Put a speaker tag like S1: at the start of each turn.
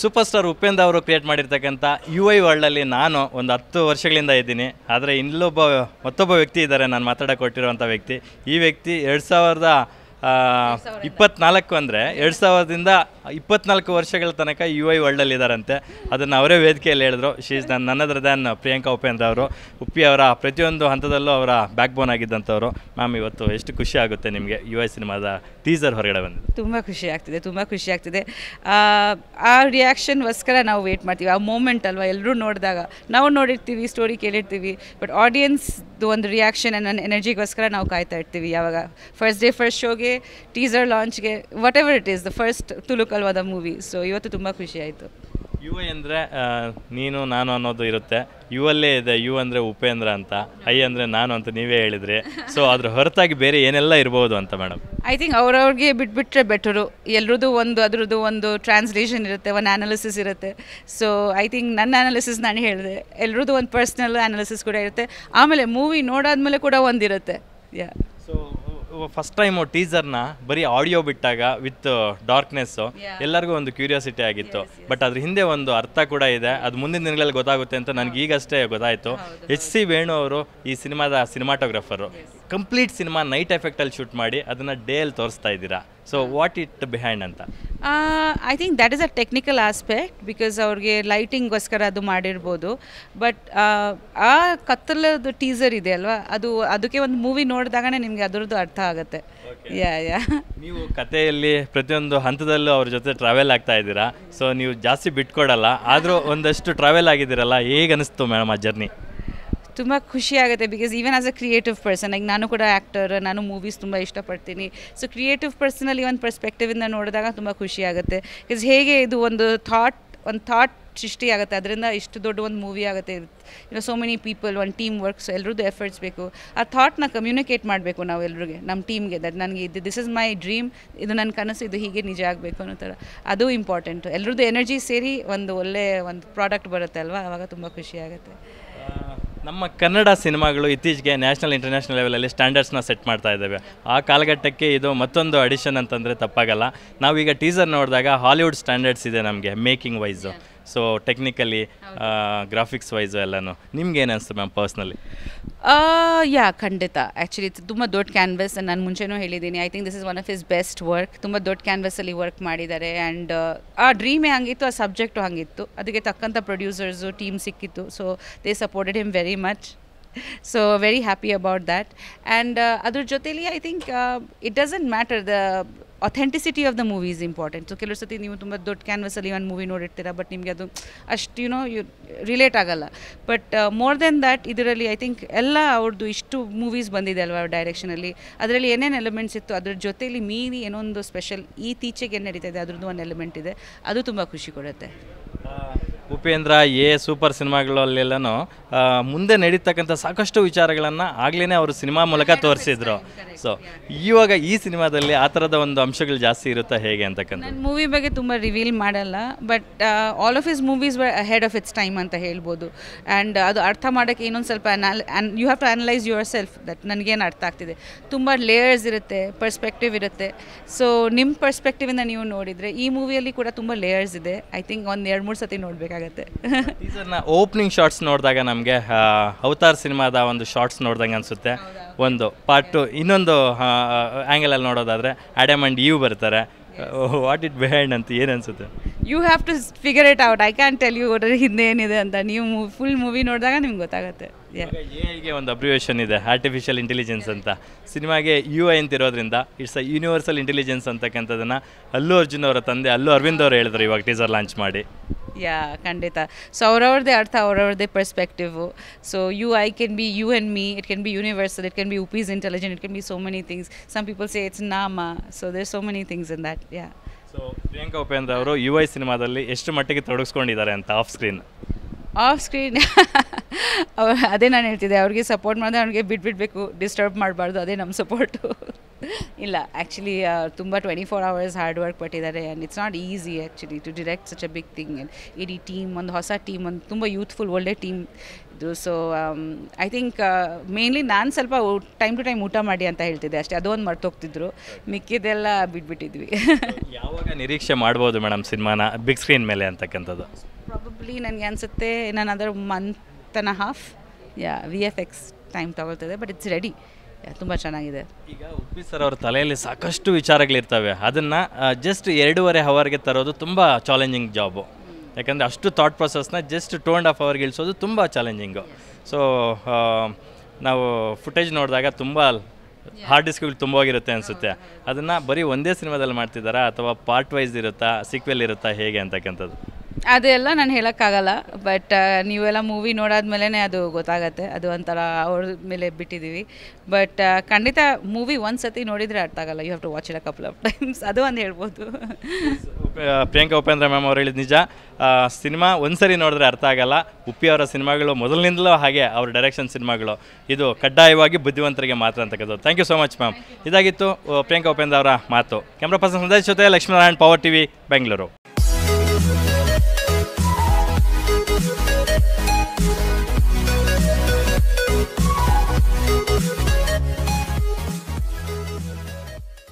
S1: super star Upendra ಅವರು create ಮಾಡಿರ್ತಕ್ಕಂಥ you I ವರ್ಲ್ಡಲ್ಲಿ ನಾನು ಒಂದು ಹತ್ತು ವರ್ಷಗಳಿಂದ ಇದ್ದೀನಿ ಆದರೆ ಇನ್ನೊಬ್ಬ ಮತ್ತೊಬ್ಬ ವ್ಯಕ್ತಿ ಇದ್ದಾರೆ ನಾನು ಮಾತಾಡೋಕೆ ಕೊಟ್ಟಿರುವಂಥ ವ್ಯಕ್ತಿ ಈ ವ್ಯಕ್ತಿ ಎರಡು ಸಾವಿರದ ಇಪ್ಪತ್ತ್ನಾಲ್ಕು ಅಂದರೆ ಎರಡು ಸಾವಿರದಿಂದ ಇಪ್ಪತ್ನಾಲ್ಕು ವರ್ಷಗಳ ತನಕ ಯು ಐ ವರ್ಲ್ಡಲ್ಲಿ ಇದ್ದಾರಂತೆ ಅದನ್ನು ಅವರೇ ವೇದಿಕೆಯಲ್ಲಿ ಹೇಳಿದ್ರು ಶೀಸ್ ನನ್ನ ನನ್ನದ್ರ ದ್ಯಾನ್ ಪ್ರಿಯಾಂಕಾ ಉಪೇಂದ್ರ ಅವರು ಉಪ್ಪಿ ಅವರ ಪ್ರತಿಯೊಂದು ಹಂತದಲ್ಲೂ ಅವರ ಬ್ಯಾಕ್ ಬೋನ್ ಆಗಿದ್ದಂಥವ್ರು ಮ್ಯಾಮ್ ಇವತ್ತು ಎಷ್ಟು ಖುಷಿ ಆಗುತ್ತೆ ನಿಮಗೆ ಯು ಐ ಸಿನಿಮಾದ ಟೀಸರ್ ಹೊರಗಡೆ ಬಂದು
S2: ತುಂಬ ಖುಷಿ ಆಗ್ತಿದೆ ತುಂಬ ಖುಷಿ ಆಗ್ತಿದೆ ಆ ರಿಯಾಕ್ಷನ್ಗೋಸ್ಕರ ನಾವು ವೇಟ್ ಮಾಡ್ತೀವಿ ಆ ಮೂಮೆಂಟ್ ಅಲ್ವಾ ಎಲ್ಲರೂ ನೋಡಿದಾಗ ನಾವು ನೋಡಿರ್ತೀವಿ ಸ್ಟೋರಿ ಕೇಳಿರ್ತೀವಿ ಬಟ್ ಆಡಿಯನ್ಸ್ ಒಂದು ರಿಯಾಕ್ಷನ್ ನನ್ನ ಎನರ್ಜಿಗೋಸ್ಕರ ನಾವು ಕಾಯ್ತಾ ಇರ್ತೀವಿ ಯಾವಾಗ ಫಸ್ಟ್ ಡೇ ಫಸ್ಟ್ ಶೋಗೆ ಟೀಸರ್ ಲಾಂಚ್ಗೆ whatever it is the first ತುಲುಕ ಪ್ರತಿಕಾತ್ಮಕವಾದ ಮೂವಿ ಸೊ ಇವತ್ತು ತುಂಬ ಖುಷಿ ಆಯಿತು
S1: ಯು ಅಂದರೆ ನೀನು ನಾನು ಅನ್ನೋದು ಇರುತ್ತೆ ಯು ಅಲ್ಲೇ ಇದೆ ಯು ಅಂದರೆ ಉಪೇಂದ್ರ ಅಂತ ಐ ಅಂದರೆ ನಾನು ಅಂತ ನೀವೇ ಹೇಳಿದ್ರಿ ಸೊ ಅದ್ರ ಹೊರತಾಗಿ ಬೇರೆ ಏನೆಲ್ಲ ಇರ್ಬೋದು ಅಂತ ಮೇಡಮ್
S2: ಐ ಥಿಂಕ್ ಅವ್ರವ್ರಿಗೆ ಬಿಟ್ಬಿಟ್ರೆ ಬೆಟರು ಎಲ್ರದ್ದು ಒಂದು ಅದ್ರದ್ದು ಒಂದು ಟ್ರಾನ್ಸ್ಲೇಷನ್ ಇರುತ್ತೆ ಒಂದು ಅನಾಲಿಸಿಸ್ ಇರುತ್ತೆ ಸೊ ಐ ಥಿಂಕ್ ನನ್ನ ಅನಾಲಿಸಿಸ್ ನಾನು ಹೇಳಿದೆ ಎಲ್ರದ್ದು ಒಂದು ಪರ್ಸ್ನಲ್ ಅನಾಲಿಸಿಸ್ ಕೂಡ ಇರುತ್ತೆ ಆಮೇಲೆ ಮೂವಿ ನೋಡಾದ್ಮೇಲೆ ಕೂಡ ಒಂದಿರುತ್ತೆ ಯಾ ಸೊ
S1: ಫಸ್ಟ್ ಟೈಮು ಟೀಸರ್ನ ಬರೀ ಆಡಿಯೋ ಬಿಟ್ಟಾಗ ವಿತ್ ಡಾರ್ಕ್ನೆಸ್ಸು uh, ಎಲ್ಲರಿಗೂ ಒಂದು ಕ್ಯೂರಿಯಾಸಿಟಿ ಆಗಿತ್ತು ಬಟ್ ಅದ್ರ ಹಿಂದೆ ಒಂದು ಅರ್ಥ ಕೂಡ ಇದೆ ಅದು ಮುಂದಿನ ದಿನಗಳಲ್ಲಿ ಗೊತ್ತಾಗುತ್ತೆ ಅಂತ ನನಗೆ ಈಗಷ್ಟೇ ಗೊತ್ತಾಯಿತು ಎಚ್ ಸಿ ವೇಣು ಅವರು ಈ ಸಿನಿಮಾದ ಸಿನಿಮಾಟೋಗ್ರಾಫರು ಕಂಪ್ಲೀಟ್ ಸಿನಿಮಾ ನೈಟ್ ಎಫೆಕ್ಟಲ್ಲಿ ಶೂಟ್ ಮಾಡಿ ಅದನ್ನು ಡೇ ಅಲ್ಲಿ ತೋರಿಸ್ತಾ ಇದ್ದೀರಾ ಸೊ ವಾಟ್ ಇಟ್ ಬಿಹೈಂಡ್ ಅಂತ
S2: I think that is a technical aspect because ಅವ್ರಿಗೆ ಲೈಟಿಂಗ್ಗೋಸ್ಕರ ಅದು ಮಾಡಿರ್ಬೋದು ಬಟ್ ಆ ಕತ್ತಲದ ಟೀಸರ್ ಇದೆ ಅಲ್ವಾ ಅದು ಅದಕ್ಕೆ ಒಂದು ಮೂವಿ ನೋಡಿದಾಗನೇ ನಿಮಗೆ ಅದರದ್ದು ಅರ್ಥ ಆಗುತ್ತೆ ಯಾ ಯಾ
S1: ನೀವು ಕತೆಯಲ್ಲಿ ಪ್ರತಿಯೊಂದು ಹಂತದಲ್ಲೂ ಅವ್ರ ಜೊತೆ ಟ್ರಾವೆಲ್ ಆಗ್ತಾ ಇದ್ದೀರಾ ಸೊ ನೀವು ಜಾಸ್ತಿ ಬಿಟ್ಕೊಡಲ್ಲ ಆದರೂ ಒಂದಷ್ಟು ಟ್ರಾವೆಲ್ ಆಗಿದ್ದೀರಲ್ಲ ಹೇಗೆ ಅನಿಸ್ತು ಮೇಡಮ್ ಆ ಜರ್ನಿ
S2: ತುಂಬ ಖುಷಿಯಾಗುತ್ತೆ because even as a creative person ಈಗ ನಾನು ಕೂಡ ಆ್ಯಕ್ಟರ್ ನಾನು ಮೂವೀಸ್ ತುಂಬ ಇಷ್ಟಪಡ್ತೀನಿ ಸೊ ಕ್ರಿಯೇಟಿವ್ ಪರ್ಸನಲ್ಲಿ ಒಂದು ಪರ್ಸ್ಪೆಕ್ಟಿವಿಂದ ನೋಡಿದಾಗ ತುಂಬ ಖುಷಿಯಾಗುತ್ತೆ ಬಿಕಾಸ್ ಹೇಗೆ ಇದು ಒಂದು ಥಾಟ್ ಒಂದು ಥಾಟ್ ಸೃಷ್ಟಿಯಾಗುತ್ತೆ ಅದರಿಂದ ಇಷ್ಟು ದೊಡ್ಡ ಒಂದು ಮೂವಿ ಆಗುತ್ತೆ ಇನ್ನು ಸೋ ಮೆನಿ ಪೀಪಲ್ ಒಂದು ಟೀಮ್ ವರ್ಕ್ಸ್ ಎಲ್ಲರದ್ದು ಎಫರ್ಟ್ಸ್ ಬೇಕು ಆ ಥಾಟ್ನ ಕಮ್ಯುನಿಕೇಟ್ ಮಾಡಬೇಕು ನಾವು ಎಲ್ಲರಿಗೆ ನಮ್ಮ ಟೀಮ್ಗೆ ದಟ್ ನನಗೆ ಇದು ದಿಸ್ ಇಸ್ ಮೈ ಡ್ರೀಮ್ ಇದು ನನ್ನ ಕನಸು ಇದು ಹೀಗೆ ನಿಜ ಆಗಬೇಕು ಅನ್ನೋ ಥರ ಅದು ಇಂಪಾರ್ಟೆಂಟು ಎಲ್ಲರದ್ದು ಎನರ್ಜಿ ಸೇರಿ ಒಂದು ಒಳ್ಳೆಯ ಒಂದು ಪ್ರಾಡಕ್ಟ್ ಬರುತ್ತೆ ಅಲ್ವಾ ಆವಾಗ ತುಂಬ ಖುಷಿಯಾಗುತ್ತೆ
S1: ನಮ್ಮ ಕನ್ನಡ ಸಿನಿಮಾಗಳು ಇತ್ತೀಚೆಗೆ ನ್ಯಾಷನಲ್ ಇಂಟರ್ನ್ಯಾಷನಲ್ ಲೆವೆಲಲ್ಲಿ ಸ್ಟ್ಯಾಂಡರ್ಡ್ಸ್ನ ಸೆಟ್ ಮಾಡ್ತಾ ಇದ್ದಾವೆ ಆ ಕಾಲಘಟ್ಟಕ್ಕೆ ಇದು ಮತ್ತೊಂದು ಅಡಿಷನ್ ಅಂತಂದರೆ ತಪ್ಪಾಗಲ್ಲ ನಾವೀಗ ಟೀಸರ್ ನೋಡಿದಾಗ ಹಾಲಿವುಡ್ ಸ್ಟ್ಯಾಂಡರ್ಡ್ಸ್ ಇದೆ ನಮಗೆ making wise so technically graphics wise ಎಲ್ಲನೂ ನಿಮ್ಗೆ ಏನು ಅನಿಸ್ತು ಮ್ಯಾಮ್ ಪರ್ಸ್ನಲಿ
S2: ಯಾ ಖಂಡಿತ ಆ್ಯಕ್ಚುಲಿ ತುಂಬ ದೊಡ್ಡ ಕ್ಯಾನ್ವಸ್ ನಾನು ಮುಂಚೆನೂ ಹೇಳಿದ್ದೀನಿ I think this is one of is best work ತುಂಬ ದೊಡ್ಡ ಕ್ಯಾನ್ವಸಲ್ಲಿ ವರ್ಕ್ ಮಾಡಿದ್ದಾರೆ ಆ್ಯಂಡ್ ಆ ಡ್ರೀಮೇ ಹಂಗಿತ್ತು ಆ ಸಬ್ಜೆಕ್ಟು ಹಂಗಿತ್ತು ಅದಕ್ಕೆ ತಕ್ಕಂಥ ಪ್ರೊಡ್ಯೂಸರ್ಸು ಟೀಮ್ ಸಿಕ್ಕಿತ್ತು so they supported him very much so very happy about that and ಅದ್ರ ಜೊತೇಲಿ I think it doesn't matter the authenticity of the movie is important so ಕೆಲವು ಸತಿ ನೀವು ತುಂಬ ದೊಡ್ಡ ಕ್ಯಾನ್ವಸಲ್ಲಿ ಒಂದು ಮೂವಿ ನೋಡಿರ್ತೀರ ಬಟ್ ನಿಮಗೆ ಅದು ಅಷ್ಟು ನೋ ಯು ರಿಲೇಟ್ ಆಗಲ್ಲ ಬಟ್ ಮೋರ್ ದೆನ್ ದ್ಯಾಟ್ ಇದರಲ್ಲಿ ಐ ಥಿಂಕ್ ಎಲ್ಲ ಅವ್ರದ್ದು ಇಷ್ಟು ಮೂವೀಸ್ ಬಂದಿದೆ ಅಲ್ವಾ ಡೈರೆಕ್ಷನಲ್ಲಿ ಅದರಲ್ಲಿ ಏನೇನು ಎಲಿಮೆಂಟ್ಸ್ ಇತ್ತು ಅದ್ರ ಜೊತೆಯಲ್ಲಿ ಮೀರಿ ಏನೊಂದು ಸ್ಪೆಷಲ್ ಈತೀಚೆಗೆ ಏನು ನಡೀತಾ ಇದೆ ಅದ್ರದ್ದು ಒಂದು ಎಲಿಮೆಂಟ್ ಇದೆ ಅದು ತುಂಬ ಖುಷಿ ಕೊಡುತ್ತೆ
S1: ಉಪೇಂದ್ರ ಎ ಸೂಪರ್ ಸಿನಿಮಾಗಳಲ್ಲೆಲ್ಲನೂ ಮುಂದೆ ನಡೀತಕ್ಕಂಥ ಸಾಕಷ್ಟು ವಿಚಾರಗಳನ್ನು ಆಗ್ಲೇ ಅವರು ಸಿನಿಮಾ ಮೂಲಕ ತೋರಿಸಿದ್ರು ಸೊ ಇವಾಗ ಈ ಸಿನಿಮಾದಲ್ಲಿ ಆ ಥರದ ಒಂದು ಅಂಶಗಳು ಜಾಸ್ತಿ ಇರುತ್ತಾ ಹೇಗೆ ಅಂತಕ್ಕಂಥ
S2: ಮೂವಿ ಬಗ್ಗೆ ತುಂಬ ರಿವೀಲ್ ಮಾಡಲ್ಲ but all of is movies head of its time ಅಂತ ಹೇಳ್ಬೋದು ಆ್ಯಂಡ್ ಅದು ಅರ್ಥ ಮಾಡೋಕ್ಕೆ ಇನ್ನೊಂದು ಸ್ವಲ್ಪ you have to analyse yourself that ನನಗೇನು ಅರ್ಥ ಆಗ್ತಿದೆ ತುಂಬ ಲೇಯರ್ಸ್ ಇರುತ್ತೆ ಪರ್ಸ್ಪೆಕ್ಟಿವ್ ಇರುತ್ತೆ ಸೊ ನಿಮ್ಮ ಪರ್ಸ್ಪೆಕ್ಟಿವಿಂದ ನೀವು ನೋಡಿದರೆ ಈ ಮೂವಿಯಲ್ಲಿ ಕೂಡ ತುಂಬ ಲೇಯರ್ಸ್ ಇದೆ ಐ ಥಿಂಕ್ ಒಂದು ಎರಡು ಮೂರು ಸತಿ ನೋಡಬೇಕು ನೋಡಬೇಕಾಗತ್ತೆ
S1: ಓಪನಿಂಗ್ ಶಾರ್ಟ್ಸ್ ನೋಡಿದಾಗ ನಮಗೆ ಅವತಾರ್ ಸಿನಿಮಾದ ಒಂದು ಶಾರ್ಟ್ಸ್ ನೋಡಿದಂಗೆ ಅನಿಸುತ್ತೆ ಒಂದು ಪಾರ್ಟ್ ಟು ಇನ್ನೊಂದು ಆ್ಯಂಗಲಲ್ಲಿ ನೋಡೋದಾದರೆ ಆ್ಯಡಮ್ ಅಂಡ್ ಯು ಬರ್ತಾರೆ ವಾಟ್ ಇಟ್ ಬಿಹೈಂಡ್ ಅಂತ ಏನು ಅನಿಸುತ್ತೆ
S2: you have to figure it out I can tell you ಅದರ ಹಿಂದೆ ಏನಿದೆ ಅಂತ ನೀವು ಫುಲ್ ಮೂವಿ ನೋಡಿದಾಗ ನಿಮ್ಗೆ ಗೊತ್ತಾಗುತ್ತೆ
S1: ಎಐಗೆ ಒಂದು ಅಬ್ರಿವೇಷನ್ ಇದೆ ಆರ್ಟಿಫಿಷಿಯಲ್ ಇಂಟೆಲಿಜೆನ್ಸ್ ಅಂತ ಸಿನಿಮಾಗೆ ಯು ಐ ಇರೋದ್ರಿಂದ ಇಟ್ಸ್ ಅ ಯೂನಿವರ್ಸಲ್ ಇಂಟೆಲಿಜೆನ್ಸ್ ಅಂತಕ್ಕಂಥದ್ದನ್ನು ಅಲ್ಲೂ ಅರ್ಜುನ್ ಅವರ ತಂದೆ ಅಲ್ಲೂ ಅರವಿಂದ್ ಅವರು ಹೇಳಿದ್ರು ಇವಾಗ ಟೀಸರ್ ಲಾಂಚ್ ಮಾಡಿ
S2: ಯಾ ಖಂಡಿತ ಸೊ ಅವ್ರವ್ರದ್ದೇ ಅರ್ಥ ಅವ್ರವ್ರದ್ದೇ perspective so U I can be you and me it can be universal it can be Uppi's intelligent it can be so many things some people say it's ನಾಮ so there so many things in that yeah
S1: so Priyanka Upendra ಅವರು U I ಸಿನಿಮಾದಲ್ಲಿ ಎಷ್ಟು ಮಟ್ಟಿಗೆ ತೊಡಗಿಸ್ಕೊಂಡಿದ್ದಾರೆ ಅಂತ off screen
S2: off screen ಅದೇ ನಾನು ಹೇಳ್ತಿದ್ದೆ ಅವ್ರಿಗೆ ಸಪೋರ್ಟ್ ಮಾಡಿದ್ರೆ ಅವ್ರಿಗೆ ಬಿಟ್ಬಿಡ್ಬೇಕು ಡಿಸ್ಟರ್ಬ್ ಮಾಡಬಾರ್ದು ಅದೇ ನಮ್ಮ ಸಪೋರ್ಟು ಇಲ್ಲ ಆ್ಯಕ್ಚುಲಿ ತುಂಬ twenty four hours hard work ಪಟ್ಟಿದ್ದಾರೆ and it's not easy actually to direct such a big thing and ಇಡೀ ಟೀಮ್ ಒಂದು ಹೊಸ ಟೀಮ್ ಒಂದು ತುಂಬ ಯೂತ್ಫುಲ್ ಒಳ್ಳೆ ಟೀಮ್ ಇದು ಸೊ ಐ ಥಿಂಕ್ ಮೇನ್ಲಿ ನಾನು ಸ್ವಲ್ಪ ಟೈಮ್ ಟು ಟೈಮ್ ಊಟ ಮಾಡಿ ಅಂತ ಹೇಳ್ತಿದ್ದೆ ಅಷ್ಟೇ ಅದೊಂದು ಮರ್ತೋಗ್ತಿದ್ರು ಮಿಕ್ಕಿದೆಲ್ಲ ಬಿಟ್ಬಿಟ್ಟಿದ್ವಿ
S1: ಯಾವಾಗ ನಿರೀಕ್ಷೆ ಮಾಡ್ಬೋದು ಮೇಡಮ್ ಸಿನಿಮಾನ ಬಿಗ್ ಸ್ಕ್ರೀನ್ ಮೇಲೆ ಅಂತಕ್ಕಂಥದ್ದು
S2: ಪ್ರಾಬಬ್ಲಿ ನನಗೆ ಅನಿಸುತ್ತೆ ನಾನು ಅದರ month and half yeah V F X time ತಗೊಳ್ತದೆ ಬಟ್ ಇಟ್ಸ್ ರೆಡಿ ತುಂಬ ಚೆನ್ನಾಗಿದೆ
S1: ಈಗ ಉಪ್ಪಿ ಸರ್ ಅವ್ರ ತಲೆಯಲ್ಲಿ ಸಾಕಷ್ಟು ವಿಚಾರಗಳಿರ್ತವೆ ಅದನ್ನು ಜಸ್ಟ್ ಎರಡೂವರೆ ಅವರ್ಗೆ ತರೋದು ತುಂಬ ಚಾಲೆಂಜಿಂಗ್ ಜಾಬು ಯಾಕಂದ್ರೆ ಅಷ್ಟು ಥಾಟ್ ಪ್ರೊಸೆಸ್ನ ಜಸ್ಟ್ ಟೂ ಆ್ಯಂಡ್ ಹಾಫ್ ಅವರ್ಗೆ ಇಳಿಸೋದು ತುಂಬ ಚಾಲೆಂಜಿಂಗು ಸೊ ನಾವು ಫುಟೇಜ್ ನೋಡಿದಾಗ ತುಂಬ ಹಾರ್ಡ್ ಡಿಸ್ಕ್ಗಳು ತುಂಬ ಹೋಗಿರುತ್ತೆ ಅನಿಸುತ್ತೆ ಅದನ್ನು ಬರೀ ಒಂದೇ ಸಿನಿಮಾದಲ್ಲಿ ಮಾಡ್ತಿದ್ದಾರಾ ಅಥವಾ ಪಾರ್ಟ್ ವೈಸ್ ಇರುತ್ತಾ ಸೀಕ್ವೆಲ್ ಇರುತ್ತಾ ಹೇಗೆ ಅಂತಕ್ಕಂಥದ್ದು
S2: ಅದೆಲ್ಲ ನಾನು ಹೇಳೋಕ್ಕಾಗಲ್ಲ ಬಟ್ ನೀವೆಲ್ಲ ಮೂವಿ ನೋಡಾದ್ಮೇಲೆ ಅದು ಗೊತ್ತಾಗತ್ತೆ ಅದು ಒಂಥರ ಅವ್ರ ಮೇಲೆ ಬಿಟ್ಟಿದ್ದೀವಿ ಬಟ್ ಖಂಡಿತ ಮೂವಿ ಒಂದು ಸತಿ ನೋಡಿದರೆ ಅರ್ಥ ಆಗಲ್ಲ you have to watch it a couple of times ಅದು ಒಂದು ಹೇಳ್ಬೋದು
S1: ಪ್ರಿಯಾಂಕಾ ಉಪೇಂದ್ರ ಮ್ಯಾಮ್ ಅವ್ರು ಹೇಳಿದ ನಿಜ ಸಿನಿಮಾ ಒಂದ್ಸರಿ ನೋಡಿದ್ರೆ ಅರ್ಥ ಆಗಲ್ಲ ಉಪ್ಪಿ ಅವರ ಸಿನಿಮಾಗಳು ಮೊದಲಿನಿಂದಲೂ ಹಾಗೆ ಅವ್ರ ಡೈರೆಕ್ಷನ್ ಸಿನಿಮಾಗಳು ಇದು ಕಡ್ಡಾಯವಾಗಿ ಬುದ್ಧಿವಂತರಿಗೆ ಮಾತ್ರ ಅಂತಕ್ಕಂಥದ್ದು thank you so much ma'am ಇದಾಗಿತ್ತು ಪ್ರಿಯಾಂಕಾ ಉಪೇಂದ್ರ ಅವರ ಮಾತು ಕ್ಯಾಮ್ರಾ ಪರ್ಸನ್ ಸಂದೇಶ ಜೊತೆ ಲಕ್ಷ್ಮೀನಾರಾಯಣ್ ಪವರ್ ಟಿವಿ ಬೆಂಗಳೂರು